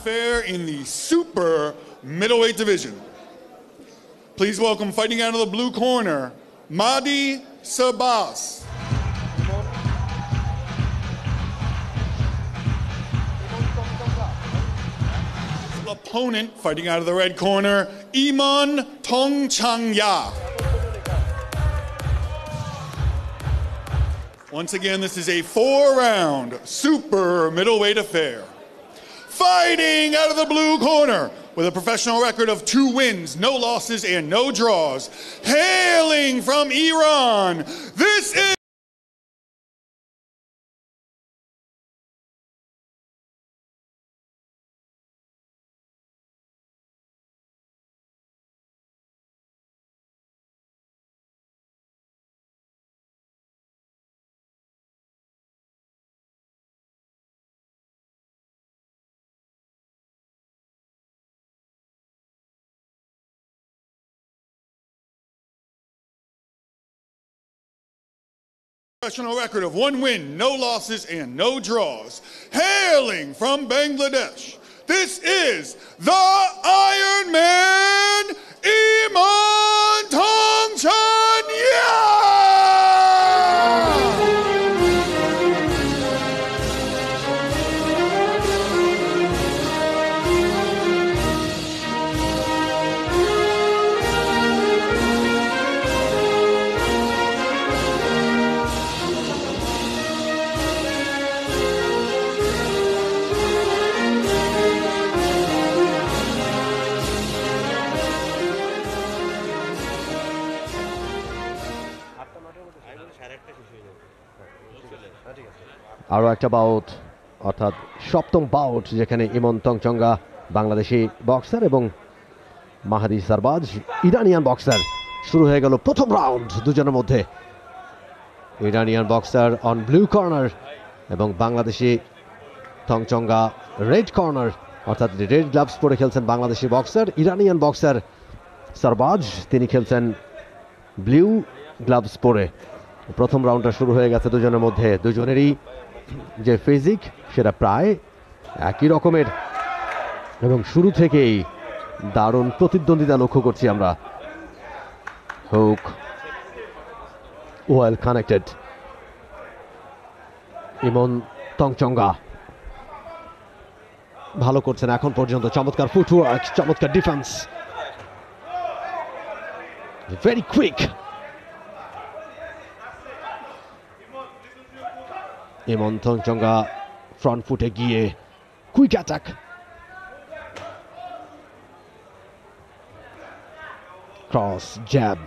affair in the super middleweight division. Please welcome, fighting out of the blue corner, Madi Sabas. Opponent fighting out of the red corner, Iman Tong Chang Ya. Once again, this is a four round super middleweight affair fighting out of the blue corner with a professional record of two wins, no losses, and no draws, hailing from Iran. This is professional record of one win, no losses, and no draws. Hailing from Bangladesh, this is the Iron Man, Iman আরও একটা bout অর্থাৎ সপ্তম bout যেখানে ইমন Tanchangya Bangladeshi boxer এবং মাহাদি Sarbaz Iranian boxer শুরু হয়ে গেল প্রথম রাউন্ড দুজনের মধ্যে Iranian boxer on blue corner এবং বাংলাদেশি থংচঙ্গা রেড কর্নার অর্থাৎ রেড গ্লাভস পরে খেলছেন Bangladeshi boxer Iranian boxer Sarbaz তিনি খেলছেন ব্লু গ্লাভস পরে প্রথম রাউন্ডটা শুরু হয়ে গেছে দুজনের মধ্যে দুজনেরই যে ফিজিক সেটা প্রায় একই রকমের এবং শুরু থেকেই দারুণ প্রতিদ্বন্দ্বিতা লক্ষ্য করছি আমরা হোক ওয়েল কানেক্টেড ইমন তংচঙ্গা ভালো করছেন এখন পর্যন্ত চমৎকার ফুটওয়ার্ক চমৎকার ডিফেন্স ভেরি কুইক এমন চঙ্গা ফ্রন্ট ফুটে গিয়ে quick attack cross jab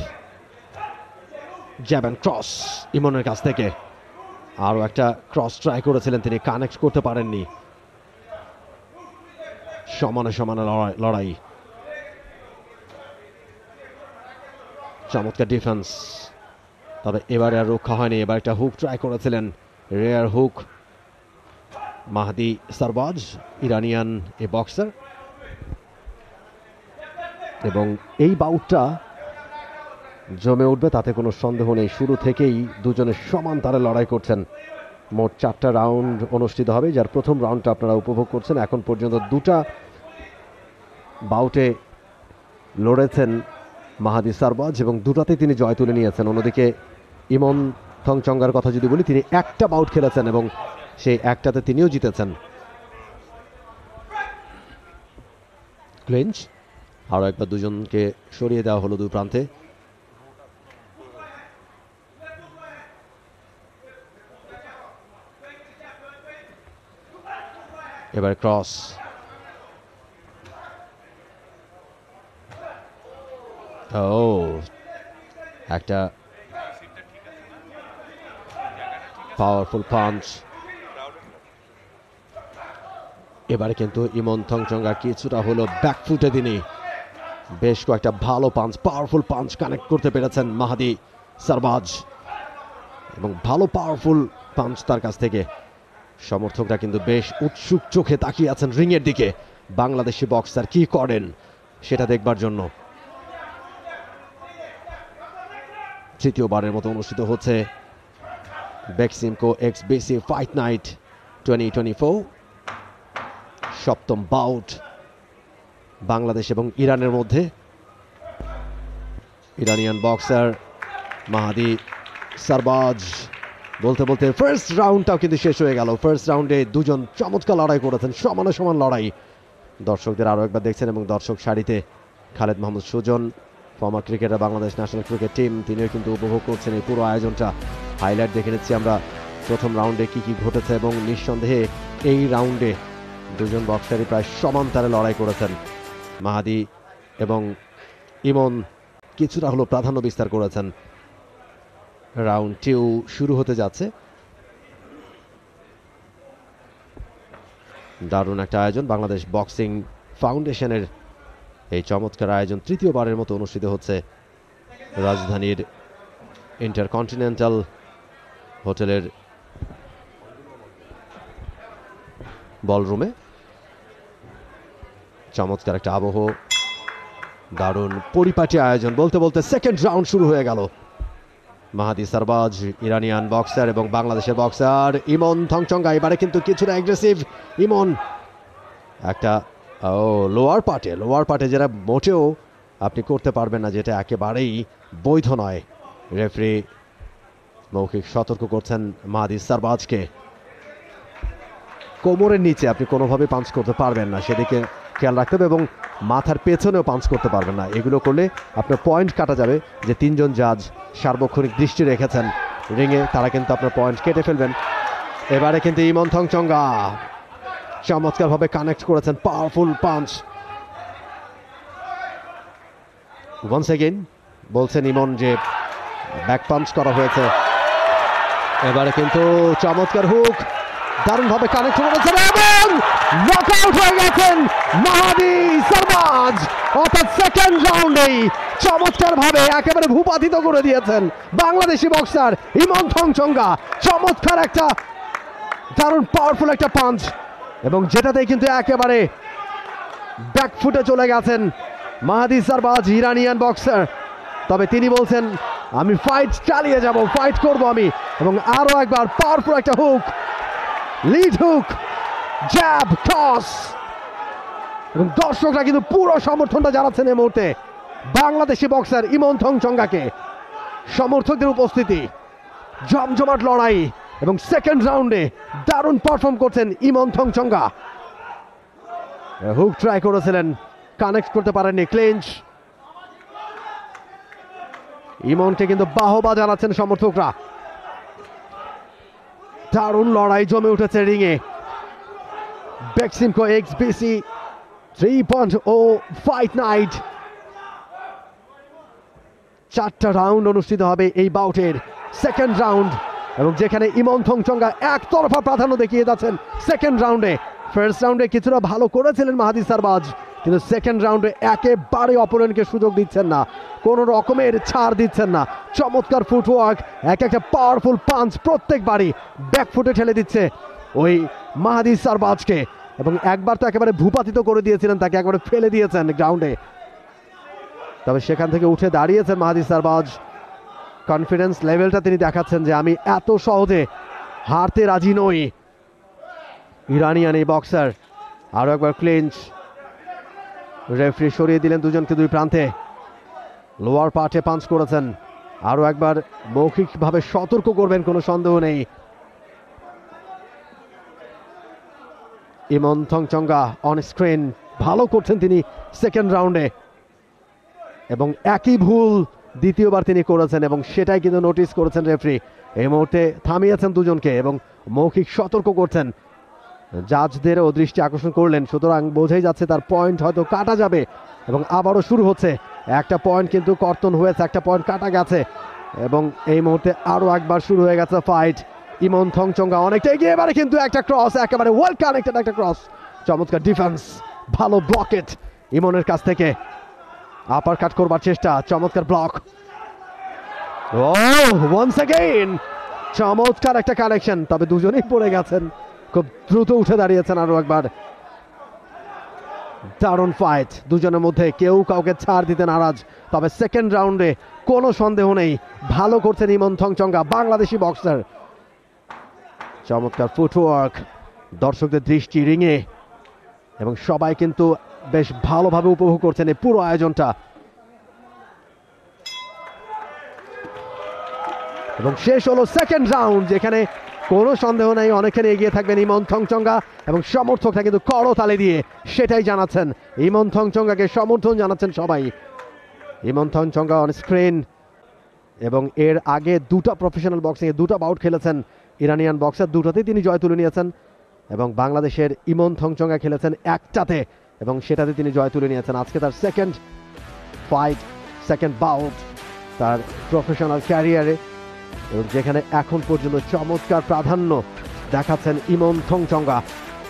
jab and cross ইমনের কাছ থেকে আরও একটা ক্রস ট্রাই করেছিলেন তিনি কানেক্ট করতে পারেননি সমানে সমানে লড়াই লড়াই চমৎকার ডিফেন্স তবে এবারে আর রক্ষা হয়নি এবার একটা হুক ট্রাই করেছিলেন rear hook Mahdi Sarbaz Iranian এ বক্সার এবং এই বাউটটা জমে উঠবে তাতে কোনো সন্দেহ নেই শুরু থেকেই দুজনে সমান তারা লড়াই করছেন মোট চারটা রাউন্ড অনুষ্ঠিত হবে যার প্রথম রাউন্ডটা আপনারা উপভোগ করছেন এখন পর্যন্ত দুটা বাউটে লড়েছেন মাহাদি সারবাজ এবং দুটাতে তিনি জয় তুলে নিয়েছেন অন্যদিকে ইমন থংচঙ্গার কথা যদি বলি তিনি একটা বাউট খেলেছেন এবং সেই একটাতে তিনিও জিতেছেন ক্লিঞ্চ আরও একবার দুজনকে সরিয়ে দেওয়া হলো দু প্রান্তে এবার ক্রস ও একটা পাওয়ারফুল পাঞ্চ এবারে কিন্তু ইমন থংচঙ্গা কিছুটা হলো ব্যাকফুটে তিনি বেশ কয়েকটা ভালো পাঞ্চ পাওয়ারফুল পাঞ্চ কানেক্ট করতে পেরেছেন মাহাদি সারবাজ এবং ভালো পাওয়ারফুল পাঞ্চ তার কাছ থেকে সমর্থকরা কিন্তু বেশ উৎসুক চোখে তাকিয়ে আছেন রিংয়ের দিকে বাংলাদেশি বক্সার কি করেন সেটা দেখবার জন্য তৃতীয়বারের মতো অনুষ্ঠিত হচ্ছে Beximco X BC fight night twenty twenty four সপ্তম বাউট বাংলাদেশ এবং ইরানের মধ্যে ইরানিয়ান বক্সার মাহাদি সারবাজ বলতে বলতে ফার্স্ট রাউন্ডটাও কিন্তু শেষ হয়ে গেল ফার্স্ট রাউন্ডে দুজন চমৎকার লড়াই করেছেন সমানে সমান লড়াই দর্শকদের আরও একবার দেখছেন এবং দর্শক সারিতে Khaled Mahmud Sujon former cricketer Bangladesh national cricket team তিনিও কিন্তু উপভোগ করছেন এই পুরো আয়োজনটা হাইলাইট দেখে নিচ্ছি আমরা প্রথম রাউন্ডে কি কি ঘটেছে এবং নিঃসন্দেহে এই রাউন্ডে দুজন বক্সারই প্রায় সমান তারে লড়াই করেছেন মাহাদি এবং ইমন কিছুটা হলো প্রাধান্য বিস্তার করেছেন রাউন্ড টু শুরু হতে যাচ্ছে দারুণ একটা আয়োজন বাংলাদেশ বক্সিং ফাউন্ডেশনের এই চমৎকার আয়োজন তৃতীয়বারের মতো অনুষ্ঠিত হচ্ছে রাজধানীর ইন্টারকন্টিনেন্টাল হোটেলের বলরুমে চমৎকার একটা আবহ দারুণ পরিপাটি আয়োজন বলতে বলতে সেকেন্ড রাউন্ড শুরু হয়ে গেল মাহাদি সারবাজ ইরানিয়ান বক্সার এবং বাংলাদেশের বক্সার ইমন থংচঙ্গা এবারে কিন্তু কিছুটা অ্যাগ্রেসিভ ইমন একটা ও লোয়ার পার্টে লোয়ার পার্টে যেটা মোটেও আপনি করতে পারবেন না যেটা একেবারেই বৈধ নয় রেফারি মৌখিক সতর্ক করছেন মাহাদি সারবাজকে কোমরের নিচে আপনি কোনোভাবে পাঞ্চ করতে পারবেন না সেদিকে খেয়াল রাখতে হবে এবং মাথার পেছনেও পাঞ্চ করতে পারবেন না এগুলো করলে আপনার পয়েন্ট কাটা যাবে যে তিনজন জাজ সার্বক্ষণিক দৃষ্টি রেখেছেন রিংয়ে তারা কিন্তু আপনার পয়েন্ট কেটে ফেলবেন এবারে কিন্তু ইমন চঙ্গা চমৎকারভাবে কানেক্ট করেছেন পাওয়ারফুল পাঞ্চ ওয়ান্স এগেইন বলছেন ইমন যে ব্যাক পাঞ্চ করা হয়েছে এবারে কিন্তু চমৎকার হুক দারুণভাবে কানেক্ট করেছেন এবং নক আউট হয়ে গেছেন মাহাদি সরবাজ অর্থাৎ সেকেন্ড রাউন্ডেই চমৎকার ভাবে একেবারে ভূপাতিত করে দিয়েছেন বাংলাদেশি বক্সার ইমন চঙ্গা চমৎকার একটা দারুণ পাওয়ারফুল একটা পাঞ্চ এবং যেটাতেই কিন্তু একেবারে ব্যাকফুটে চলে গেছেন মাহাদি সরবাজ ইরানিয়ান বক্সার তবে তিনি বলছেন আমি ফাইট চালিয়ে যাব ফাইট করব আমি এবং আরও একবার পাওয়ারফুল একটা hook lead hook jab toss এবং দর্শকরা কিন্তু পুরো সমর্থনটা জানাচ্ছেন এই মুহূর্তে বাংলাদেশি বক্সার ইমন থং চঙ্গাকে সমর্থকদের উপস্থিতি জমজমাট লড়াই এবং সেকেন্ড রাউন্ডে দারুণ পারফর্ম করছেন Imon Thongchanga hook try করেছিলেন কানেক্ট করতে পারেননি ক্লেঞ্চ ইমনকে কিন্তু বাহবা জানাচ্ছেন সমর্থকরা দারুণ লড়াই জমে উঠেছে রিংয়ে three point O fight night চারটা রাউন্ড অনুষ্ঠিত হবে এই বাউটের সেকেন্ড রাউন্ড এবং যেখানে ইমন থংচঙ্গা একতরফা প্রাধান্য দেখিয়ে যাচ্ছেন সেকেন্ড রাউন্ডে ফার্স্ট রাউন্ডে কিছুটা ভালো করেছিলেন মাহাদি সারবাজ কিন্তু সেকেন্ড রাউন্ডে একেবারে অপোনেন্টকে সুযোগ দিচ্ছেন না কোনো রকমের ছাড় দিচ্ছেন না চমৎকার ফুটওয়ার্ক এক একটা পাওয়ারফুল পাঞ্চ প্রত্যেকবারই ব্যাকফুটে ঠেলে দিচ্ছে ওই মাহাদি সারবাজকে এবং একবার তো একেবারে ভূপাতিত করে দিয়েছিলেন তাকে একবারে ফেলে দিয়েছেন গ্রাউন্ডে তবে সেখান থেকে উঠে দাঁড়িয়েছেন মাহাদি সারবাজ কনফিডেন্স লেভেলটা তিনি দেখাচ্ছেন যে আমি এত সহজে হারতে রাজি নই ইরানিয়ান এই বক্সার আরও একবার ক্লিঞ্চ রেফরি সরিয়ে দিলেন দুজনকে দুই প্রান্তে লোয়ার পার্টে পাঞ্চ করেছেন আরও একবার মৌখিকভাবে সতর্ক করবেন কোনো সন্দেহ নেই ইমন থংচঙ্গা অন স্ক্রিন ভালো করছেন তিনি সেকেন্ড রাউন্ডে এবং একই ভুল দ্বিতীয়বার তিনি করেছেন এবং সেটাই কিন্তু নোটিস করেছেন রেফরি এই মুহূর্তে থামিয়েছেন দুজনকে এবং মৌখিক সতর্ক করছেন জাজদেরও দৃষ্টি আকর্ষণ করলেন সুতরাং বোঝাই যাচ্ছে তার পয়েন্ট হয়তো কাটা যাবে এবং আবারও শুরু হচ্ছে একটা পয়েন্ট কিন্তু কর্তন হয়েছে একটা পয়েন্ট কাটা গেছে এবং এই মুহূর্তে আরও একবার শুরু হয়ে গেছে ফাইট ইমন থংচঙ্গা অনেকটা এগিয়ে এবারে কিন্তু একটা ক্রস একেবারে ওয়ার্ল্ড কানেক্টেড একটা ক্রস চমৎকার ডিফেন্স ভালো ব্লকেট ইমনের কাছ থেকে আপার কাট করবার চেষ্টা চমৎকার ব্লক ও ওয়ান্স অ্যাগেইন চমৎকার একটা কানেকশন তবে দুজনেই পড়ে গেছেন খুব দ্রুত উঠে দাঁড়িয়েছেন আরো একবার দারুন ফাইট দুজনের মধ্যে কেউ কাউকে ছাড় দিতে নারাজ তবে সেকেন্ড রাউন্ডে কোনো সন্দেহ নেই ভালো করছেন ইমন থংচঙ্গা বাংলাদেশি বক্সার চমৎকার ফুটওয়ার্ক দর্শকদের দৃষ্টি রিঙে এবং সবাই কিন্তু বেশ ভালোভাবে উপভোগ করছেন এই পুরো আয়োজনটা এবং শেষ হলো সেকেন্ড রাউন্ড যেখানে কোনো সন্দেহ নেই অনেকখানি এগিয়ে থাকবেন ইমন থংচঙ্গা এবং সমর্থকটা কিন্তু তালে দিয়ে সেটাই জানাচ্ছেন ইমন থংচঙ্গাকে সমর্থন জানাচ্ছেন সবাই ইমন থংচঙ্গা অন স্ক্রিন এবং এর আগে দুটা প্রফেশনাল বক্সিংয়ে দুটা বাউট খেলেছেন ইরানিয়ান বক্সার দুটাতেই তিনি জয় তুলে নিয়েছেন এবং বাংলাদেশের ইমন থংচঙ্গা খেলেছেন একটাতে এবং সেটাতে তিনি জয় তুলে নিয়েছেন আজকে তার সেকেন্ড ফাইট সেকেন্ড বাউট তার প্রফেশনাল ক্যারিয়ারে এবং যেখানে এখন পর্যন্ত চমৎকার প্রাধান্য দেখাচ্ছেন ইমন থংচঙ্গা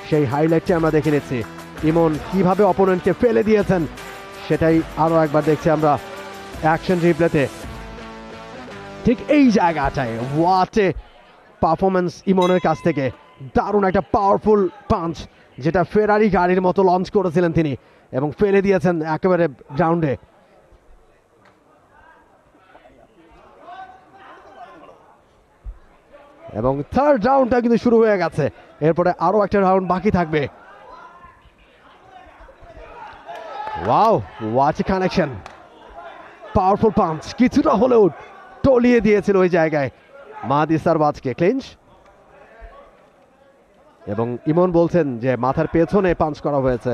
সেই হাইলাইটটি আমরা দেখে নিচ্ছি ইমন কিভাবে অপোনেন্টকে ফেলে দিয়েছেন সেটাই আরও একবার দেখছি আমরা অ্যাকশন রিপ্লেতে ঠিক এই জায়গাটায় ওয়াটে পারফরমেন্স ইমনের কাছ থেকে দারুণ একটা পাওয়ারফুল পাঞ্চ যেটা ফেরারি গাড়ির মতো লঞ্চ করেছিলেন তিনি এবং ফেলে দিয়েছেন একেবারে গ্রাউন্ডে এবং থার্ড রাউন্ডটা কিন্তু শুরু হয়ে গেছে এরপরে আরও একটা রাউন্ড বাকি থাকবে wow what a connection powerful punch কিছুটা হলেও টলিয়ে দিয়েছিল ওই জায়গায় মাহাদি বাজকে ক্লিঞ্চ এবং ইমন বলছেন যে মাথার পেছনে পাঞ্চ করা হয়েছে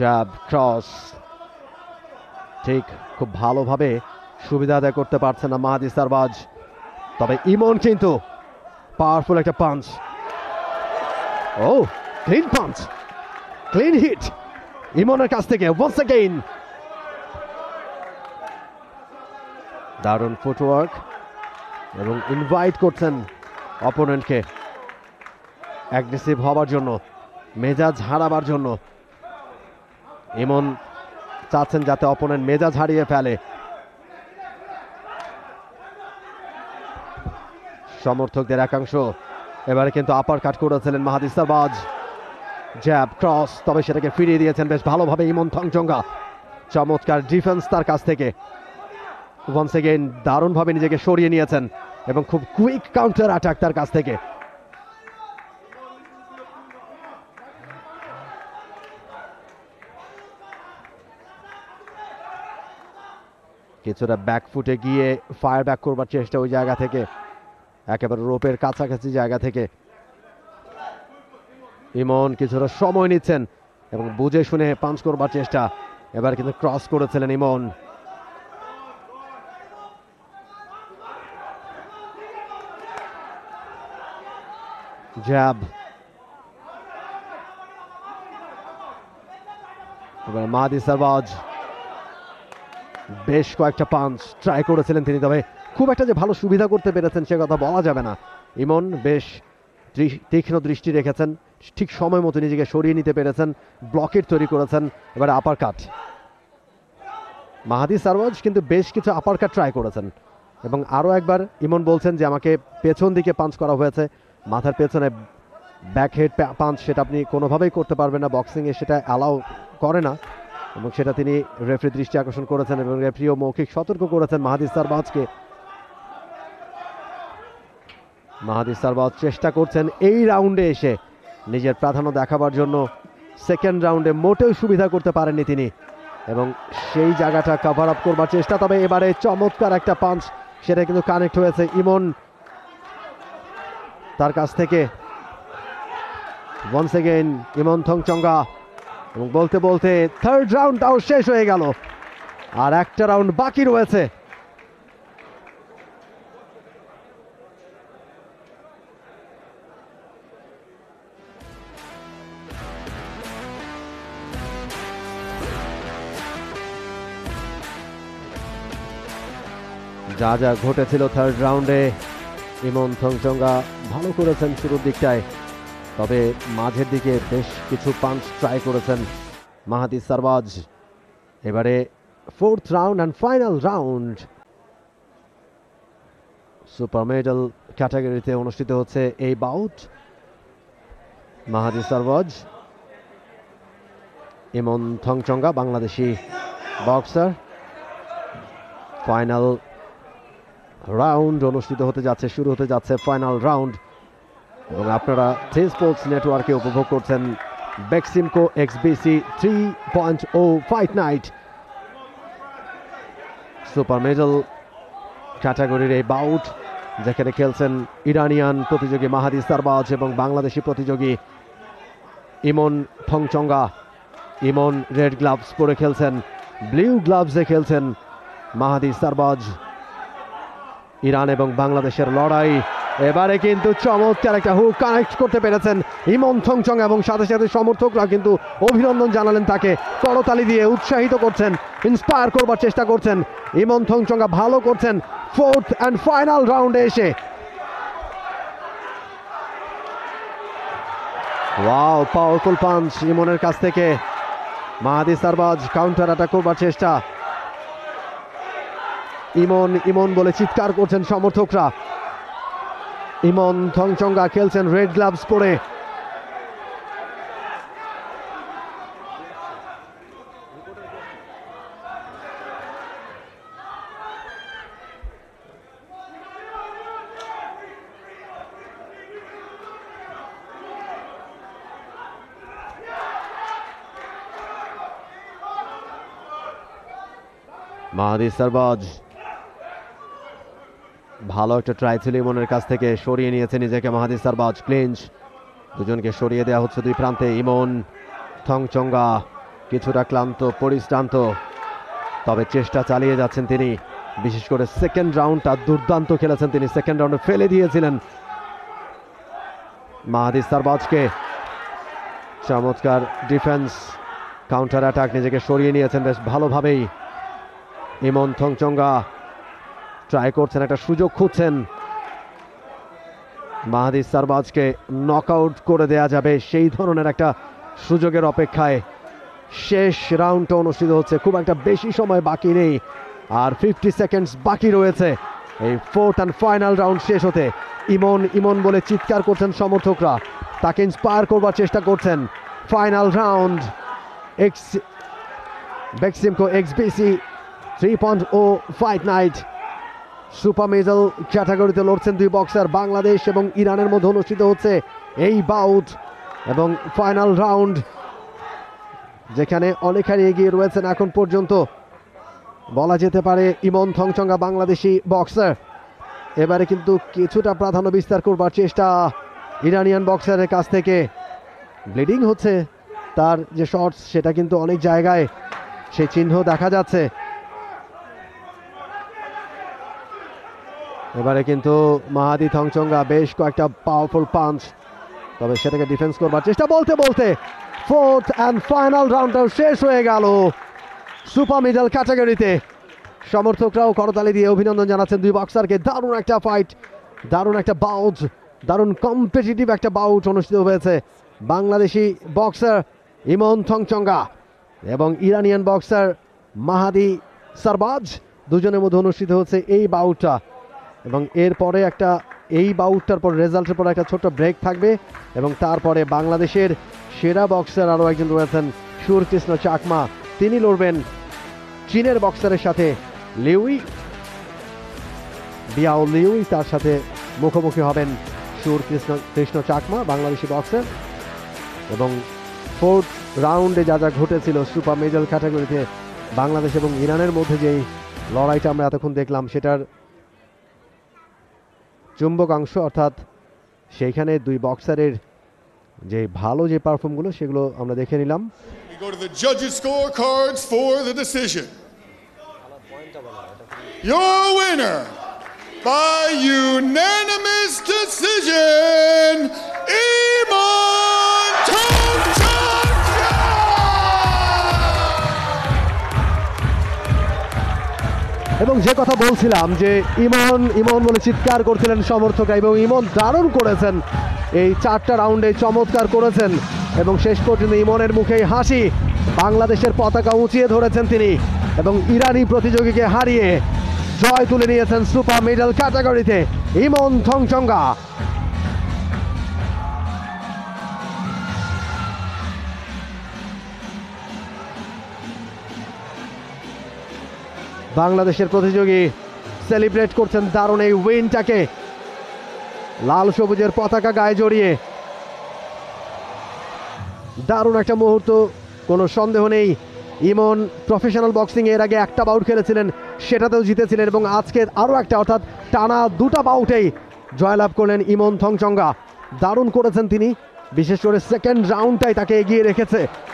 জাব ক্রস ঠিক খুব ভালোভাবে সুবিধা আদায় করতে পারছে না মাহাদি সারবাজ তবে ইমন কিন্তু পাওয়ারফুল একটা পাঞ্চ ও ক্লিন পাঞ্চ ক্লিন হিট ইমনের কাছ থেকে ওয়ান্স অ্যাগেইন দারুণ ফুটওয়ার্ক এবং ইনভাইট করছেন অপোনেন্টকে অ্যাগ্রেসিভ হওয়ার জন্য মেজাজ হারাবার জন্য ইমন চাচ্ছেন যাতে অপোনেন্ট মেজাজ হারিয়ে ফেলে সমর্থকদের একাংশ এবারে কিন্তু আপার কাট করেছিলেন মাহাদিস্তাবাজ জ্যাব ক্রস তবে সেটাকে ফিরিয়ে দিয়েছেন বেশ ভালোভাবে ইমন থংচঙ্গা চমৎকার ডিফেন্স তার কাছ থেকে ওয়ান্স এগেইন দারুণভাবে নিজেকে সরিয়ে নিয়েছেন এবং খুব কুইক কাউন্টার অ্যাটাক তার কাছ থেকে কিছুটা ব্যাকফুটে গিয়ে ফায়ার ব্যাক করবার চেষ্টা ওই জায়গা থেকে একেবারে রোপের কাছাকাছি জায়গা থেকে ইমন কিছুটা সময় নিচ্ছেন এবং বুঝে শুনে পাঞ্চ করবার চেষ্টা এবার কিন্তু ক্রস করেছিলেন ইমন জ্যাব এবার মাদি সারবাজ বেশ কয়েকটা পাঞ্চ ট্রাই করেছিলেন তিনি তবে খুব একটা যে ভালো সুবিধা করতে পেরেছেন সে কথা বলা যাবে না ইমন বেশ তীক্ষ্ণ দৃষ্টি রেখেছেন ঠিক সময় মতো নিজেকে সরিয়ে নিতে পেরেছেন ব্লকেট তৈরি করেছেন এবার আপার কাট মাহাদি সারওয়াজ কিন্তু বেশ কিছু আপার কাট ট্রাই করেছেন এবং আরও একবার ইমন বলছেন যে আমাকে পেছন দিকে পাঞ্চ করা হয়েছে মাথার পেছনে ব্যাক হেড পাঞ্চ সেটা আপনি কোনোভাবেই করতে পারবেন না বক্সিংয়ে সেটা অ্যালাউ করে না এবং সেটা তিনি রেফারি দৃষ্টি আকর্ষণ করেছেন এবং রেফারিও মৌখিক সতর্ক করেছেন মাহাদিস সারবাজকে মাহাদিস সারবাজ চেষ্টা করছেন এই রাউন্ডে এসে নিজের প্রাধান্য দেখাবার জন্য সেকেন্ড রাউন্ডে মোটেও সুবিধা করতে পারেননি তিনি এবং সেই জায়গাটা কাভার আপ করবার চেষ্টা তবে এবারে চমৎকার একটা পাঞ্চ সেটা কিন্তু কানেক্ট হয়েছে ইমন তার কাছ থেকে ওয়ান্স এগেইন ইমন থংচঙ্গা এবং বলতে বলতে থার্ড রাউন্ডটাও শেষ হয়ে গেল আর একটা রাউন্ড বাকি রয়েছে যা যা ঘটেছিল থার্ড রাউন্ডে ইমন থংচঙ্গা ভালো করেছেন শুরুর দিকটায় তবে মাঝের দিকে বেশ কিছু পাঞ্চ ট্রাই করেছেন মাহাতি সারবাজ এবারে fourth round and final round super medal ক্যাটাগরিতে অনুষ্ঠিত হচ্ছে এই bout Mahdi Sarbaz Imon Thongchanga Bangladeshi boxer final round অনুষ্ঠিত হতে যাচ্ছে শুরু হতে যাচ্ছে ফাইনাল রাউন্ড এবং আপনারা থ্রি স্পোর্টস নেটওয়ার্কে উপভোগ করছেন Beximco XBC three point O fight night super medal ক্যাটাগরির এই বাউট যেখানে খেলছেন ইরানিয়ান প্রতিযোগী মাহাদি সারবাজ এবং বাংলাদেশি প্রতিযোগী ইমন ফংচঙ্গা ইমন রেড গ্লাভস পরে খেলছেন ব্লু গ্লাভসে খেলছেন মাহাদি সারবাজ ইরান এবং বাংলাদেশের লড়াই এবারে কিন্তু চমৎকার একটা হুক কানেক্ট করতে পেরেছেন ইমন থংচং এবং সাথে সাথে সমর্থকরা কিন্তু অভিনন্দন জানালেন তাকে করতালি দিয়ে উৎসাহিত করছেন ইন্সপায়ার করবার চেষ্টা করছেন ইমন থংচঙ্গা ভালো করছেন ফোর্থ অ্যান্ড ফাইনাল রাউন্ডে এসে ওয়াও পাওয়ারফুল পাঞ্চ ইমনের কাছ থেকে মাহাদি সারবাজ কাউন্টার অ্যাটাক করবার চেষ্টা ইমন ইমন বলে চিৎকার করছেন সমর্থকরা ইমন থংচঙ্গা খেলছেন রেড গ্লাভস পরে মাহাদি সারবাজ ভালো একটা ট্রাই ছিল ইমনের কাছ থেকে সরিয়ে নিয়েছে নিজেকে মাহাদি সারবাজ ক্লিঞ্চ দুজনকে সরিয়ে দেওয়া হচ্ছে দুই প্রান্তে ইমন থংচঙ্গা কিছুটা ক্লান্ত পরিশ্রান্ত তবে চেষ্টা চালিয়ে যাচ্ছেন তিনি বিশেষ করে সেকেন্ড রাউন্ডটা দুর্দান্ত খেলেছেন তিনি সেকেন্ড রাউন্ডে ফেলে দিয়েছিলেন মাহাদি সারবাজকে চমৎকার ডিফেন্স কাউন্টার অ্যাটাক নিজেকে সরিয়ে নিয়েছেন বেশ ভালোভাবেই ইমন থংচঙ্গা ট্রাই করছেন একটা সুযোগ খুঁজছেন মাহাদি সারবাজকে নক করে দেয়া যাবে সেই ধরনের একটা সুযোগের অপেক্ষায় শেষ রাউন্ডটা অনুষ্ঠিত হচ্ছে খুব একটা বেশি সময় বাকি নেই আর ফিফটি সেকেন্ডস বাকি রয়েছে এই ফোর্থ অ্যান্ড ফাইনাল রাউন্ড শেষ হতে ইমন ইমন বলে চিৎকার করছেন সমর্থকরা তাকে ইন্সপায়ার করবার চেষ্টা করছেন final round X Beximco X BC three point ও ফাইভ নাইট সুপার মেজাল ক্যাটাগরিতে লড়ছেন দুই বক্সার বাংলাদেশ এবং ইরানের মধ্যে অনুষ্ঠিত হচ্ছে এই বাউট এবং ফাইনাল রাউন্ড যেখানে অনেকখানি এগিয়ে রয়েছেন এখন পর্যন্ত বলা যেতে পারে ইমন থংচঙ্গা বাংলাদেশি বক্সার এবারে কিন্তু কিছুটা প্রাধান্য বিস্তার করবার চেষ্টা ইরানিয়ান বক্সারের কাছ থেকে ব্লিডিং হচ্ছে তার যে শর্টস সেটা কিন্তু অনেক জায়গায় সেই চিহ্ন দেখা যাচ্ছে এবারে কিন্তু মাহাদি থংচঙ্গা বেশ কয়েকটা পাওয়ারফুল পাঞ্চ তবে সেটাকে ডিফেন্স করবার চেষ্টা বলতে বলতে ফোর্থ অ্যান্ড ফাইনাল রাউন্ডটাও শেষ হয়ে গেল সুপার মিডল ক্যাটাগরিতে সমর্থকরাও করতালি দিয়ে অভিনন্দন জানাচ্ছেন দুই বক্সারকে দারুণ একটা ফাইট দারুণ একটা বাউট দারুণ কম্পিটিটিভ একটা বাউজ অনুষ্ঠিত হয়েছে বাংলাদেশি বক্সার ইমন থংচঙ্গা এবং ইরানিয়ান বক্সার মাহাদি সারবাজ দুজনের মধ্যে অনুষ্ঠিত হচ্ছে এই বাউটটা এবং এরপরে একটা এই বাউটটার পর রেজাল্টের পর একটা ছোট্ট ব্রেক থাকবে এবং তারপরে বাংলাদেশের সেরা বক্সার আরও একজন রয়েছেন সুরকৃষ্ণ চাকমা তিনি লড়বেন চীনের বক্সারের সাথে লিউই বিয়াও লিউই তার সাথে মুখোমুখি হবেন সুর কৃষ্ণ কৃষ্ণ চাকমা বাংলাদেশি বক্সার এবং ফোর্থ রাউন্ডে যা যা ঘটেছিল সুপার মেজর ক্যাটাগরিতে বাংলাদেশ এবং ইরানের মধ্যে যেই লড়াইটা আমরা এতক্ষণ দেখলাম সেটার চুম্বকাংশ অর্থাৎ সেইখানে দুই বক্সারের যে ভালো যে পারফর্মগুলো সেগুলো আমরা দেখে নিলাম by unanimous decision এবং যে কথা বলছিলাম যে ইমন ইমন বলে চিৎকার করছিলেন সমর্থকরা এবং ইমন দারুণ করেছেন এই চারটা রাউন্ডে চমৎকার করেছেন এবং শেষ পর্যন্ত ইমনের মুখেই হাসি বাংলাদেশের পতাকা উঁচিয়ে ধরেছেন তিনি এবং ইরানি প্রতিযোগীকে হারিয়ে জয় তুলে নিয়েছেন সুপার মিডল ক্যাটাগরিতে ইমন থংচঙ্গা বাংলাদেশের প্রতিযোগী সেলিব্রেট করছেন দারুণ এই উইনটাকে লাল সবুজের পতাকা গায়ে জড়িয়ে দারুণ একটা মুহূর্ত কোনো সন্দেহ নেই ইমন প্রফেশনাল বক্সিং এর আগে একটা বাউট খেলেছিলেন সেটাতেও জিতেছিলেন এবং আজকে আরও একটা অর্থাৎ টানা দুটা বাউটেই জয়লাভ করলেন ইমন থংচঙ্গা দারুণ করেছেন তিনি বিশেষ করে সেকেন্ড রাউন্ডটাই তাকে এগিয়ে রেখেছে